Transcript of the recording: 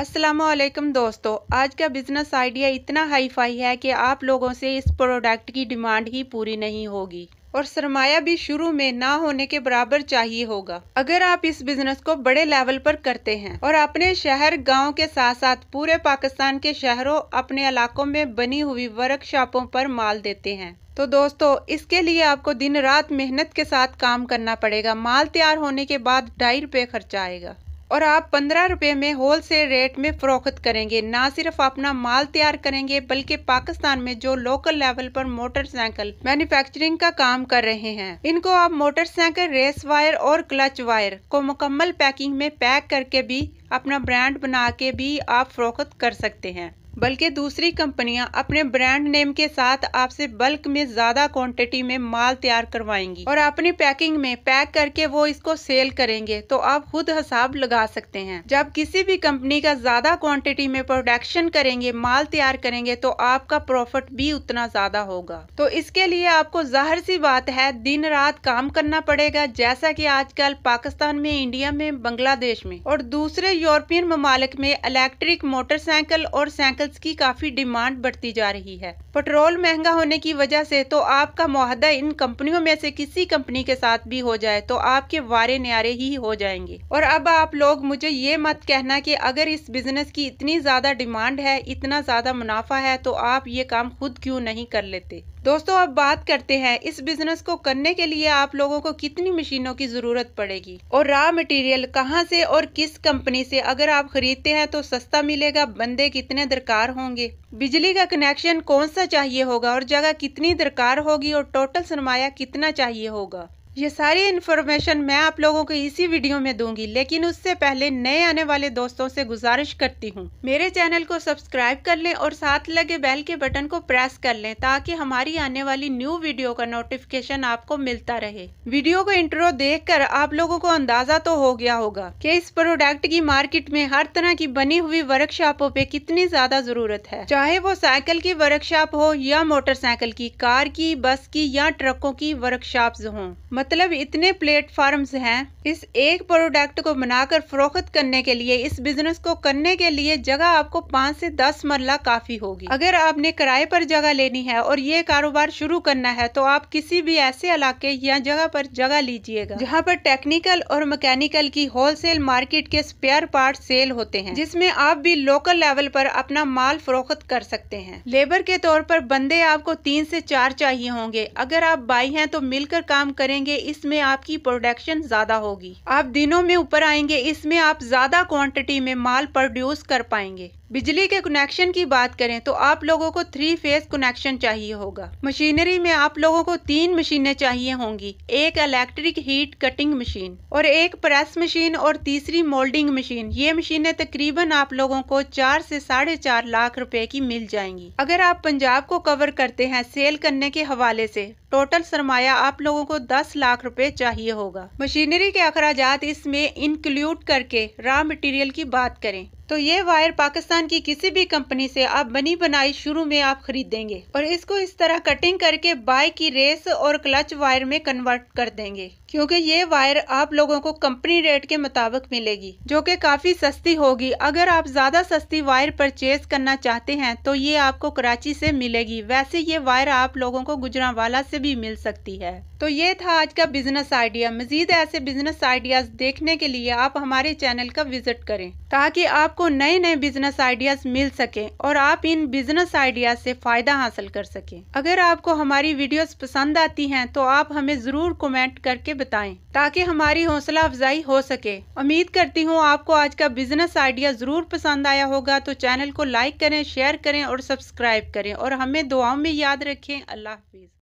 असलकम दोस्तों आज का बिज़नेस आइडिया इतना हाई फाई है कि आप लोगों से इस प्रोडक्ट की डिमांड ही पूरी नहीं होगी और सरमाया भी शुरू में ना होने के बराबर चाहिए होगा अगर आप इस बिजनेस को बड़े लेवल पर करते हैं और अपने शहर गांव के साथ साथ पूरे पाकिस्तान के शहरों अपने इलाकों में बनी हुई वर्कशॉपों पर माल देते हैं तो दोस्तों इसके लिए आपको दिन रात मेहनत के साथ काम करना पड़ेगा माल तैयार होने के बाद ढाई रुपये खर्चा आएगा और आप पंद्रह रुपये में होल सेल रेट में फ़रोख्त करेंगे ना सिर्फ अपना माल तैयार करेंगे बल्कि पाकिस्तान में जो लोकल लेवल पर मोटरसाइकिल मैन्युफैक्चरिंग का काम कर रहे हैं इनको आप मोटरसाइकिल रेस वायर और क्लच वायर को मुकम्मल पैकिंग में पैक करके भी अपना ब्रांड बना के भी आप फ़रोख्त कर सकते हैं बल्कि दूसरी कंपनियां अपने ब्रांड नेम के साथ आपसे बल्क में ज़्यादा क्वांटिटी में माल तैयार करवाएंगी और अपनी पैकिंग में पैक करके वो इसको सेल करेंगे तो आप खुद हिसाब लगा सकते हैं जब किसी भी कंपनी का ज़्यादा क्वांटिटी में प्रोडक्शन करेंगे माल तैयार करेंगे तो आपका प्रॉफिट भी उतना ज़्यादा होगा तो इसके लिए आपको जाहिर सी बात है दिन रात काम करना पड़ेगा जैसा की आजकल पाकिस्तान में इंडिया में बांग्लादेश में और दूसरे यूरोपियन ममालिक में इलेक्ट्रिक मोटरसाइकिल और साइकिल व्हीकल्स की काफ़ी डिमांड बढ़ती जा रही है पेट्रोल महंगा होने की वजह से तो आपका मुहदा इन कंपनियों में से किसी कंपनी के साथ भी हो जाए तो आपके वारे न्यारे ही हो जाएंगे और अब आप लोग मुझे ये मत कहना कि अगर इस बिजनेस की इतनी ज़्यादा डिमांड है इतना ज़्यादा मुनाफा है तो आप ये काम खुद क्यों नहीं कर लेते दोस्तों अब बात करते हैं इस बिजनेस को करने के लिए आप लोगों को कितनी मशीनों की जरूरत पड़ेगी और रॉ मटेरियल कहाँ से और किस कंपनी से अगर आप खरीदते हैं तो सस्ता मिलेगा बंदे कितने दरकार होंगे बिजली का कनेक्शन कौन सा चाहिए होगा और जगह कितनी दरकार होगी और टोटल सरमाया कितना चाहिए होगा ये सारी इन्फॉर्मेशन मैं आप लोगों को इसी वीडियो में दूंगी लेकिन उससे पहले नए आने वाले दोस्तों से गुजारिश करती हूँ मेरे चैनल को सब्सक्राइब कर लें और साथ लगे बेल के बटन को प्रेस कर लें ताकि हमारी आने वाली न्यू वीडियो का नोटिफिकेशन आपको मिलता रहे वीडियो को इंट्रो देख कर आप लोगों को अंदाजा तो हो गया होगा की इस प्रोडक्ट की मार्केट में हर तरह की बनी हुई वर्कशॉपों पे कितनी ज्यादा जरूरत है चाहे वो साइकिल की वर्कशॉप हो या मोटरसाइकिल की कार की बस की या ट्रकों की वर्कशॉप हो मतलब इतने प्लेटफॉर्म्स हैं इस एक प्रोडक्ट को बनाकर फरोख्त करने के लिए इस बिजनेस को करने के लिए जगह आपको पाँच से दस मरला काफ़ी होगी अगर आपने किराए पर जगह लेनी है और ये कारोबार शुरू करना है तो आप किसी भी ऐसे इलाके या जगह पर जगह लीजिएगा जहाँ पर टेक्निकल और मैकेनिकल की होलसेल मार्केट के स्पेयर पार्ट सेल होते हैं जिसमे आप भी लोकल लेवल पर अपना माल फरोख्त कर सकते हैं लेबर के तौर पर बंदे आपको तीन से चार चाहिए होंगे अगर आप बाई हैं तो मिलकर काम करेंगे आएंगे इसमें आपकी प्रोडक्शन ज़्यादा होगी आप दिनों में ऊपर आएंगे इसमें आप ज़्यादा क्वांटिटी में माल प्रोड्यूस कर पाएंगे बिजली के कनेक्शन की बात करें तो आप लोगों को थ्री फेज कनेक्शन चाहिए होगा मशीनरी में आप लोगों को तीन मशीनें चाहिए होंगी एक इलेक्ट्रिक हीट कटिंग मशीन और एक प्रेस मशीन और तीसरी मोल्डिंग मशीन ये मशीनें तकरीबन आप लोगों को चार से साढ़े चार लाख रुपए की मिल जाएंगी अगर आप पंजाब को कवर करते हैं सेल करने के हवाले से टोटल सरमाया आप लोगों को 10 लाख रुपए चाहिए होगा मशीनरी के अखराज इसमें इंक्लूड करके रॉ मटेरियल की बात करें तो ये वायर पाकिस्तान की किसी भी कंपनी से आप बनी बनाई शुरू में आप खरीद देंगे और इसको इस तरह कटिंग करके बाइक की रेस और क्लच वायर में कन्वर्ट कर देंगे क्योंकि ये वायर आप लोगों को कंपनी रेट के मुताबिक मिलेगी जो कि काफ़ी सस्ती होगी अगर आप ज़्यादा सस्ती वायर परचेज करना चाहते हैं तो ये आपको कराची से मिलेगी वैसे ये वायर आप लोगों को गुजरावाला से भी मिल सकती है तो ये था आज का बिजनेस आइडिया मजीद ऐसे बिजनेस आइडियाज देखने के लिए आप हमारे चैनल का विजिट करें ताकि आपको नए नए बिजनेस आइडियाज मिल सके और आप इन बिजनेस आइडियाज से फायदा हासिल कर सके अगर आपको हमारी वीडियोस पसंद आती हैं तो आप हमें ज़रूर कमेंट करके बताएं ताकि हमारी हौसला अफजाई हो सके उम्मीद करती हूँ आपको आज का बिजनेस आइडिया ज़रूर पसंद आया होगा तो चैनल को लाइक करें शेयर करें और सब्सक्राइब करें और हमें दुआओं में याद रखें अल्लाह हाफिज़